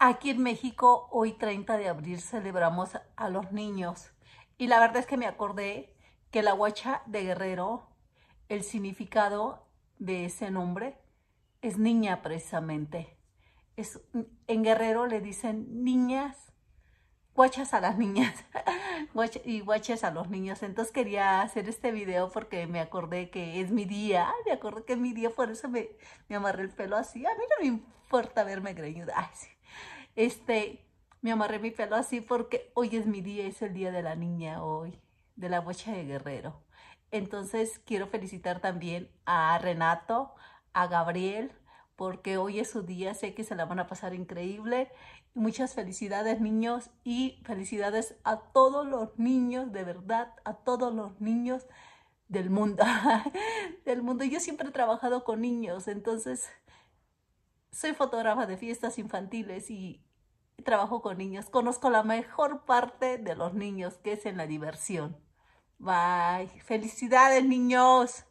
Aquí en México, hoy 30 de abril, celebramos a los niños. Y la verdad es que me acordé que la guacha de Guerrero, el significado de ese nombre es niña precisamente. Es, en Guerrero le dicen niñas, guachas a las niñas y guachas a los niños. Entonces quería hacer este video porque me acordé que es mi día, me acordé que es mi día, por eso me, me amarré el pelo así. A mí no me importa verme greñuda. Ay, sí este, me amarré mi pelo así porque hoy es mi día, es el día de la niña hoy, de la bocha de guerrero. Entonces quiero felicitar también a Renato, a Gabriel, porque hoy es su día, sé que se la van a pasar increíble. Muchas felicidades niños y felicidades a todos los niños, de verdad, a todos los niños del mundo, del mundo. Yo siempre he trabajado con niños, entonces soy fotógrafa de fiestas infantiles y trabajo con niños. Conozco la mejor parte de los niños, que es en la diversión. Bye. Felicidades, niños.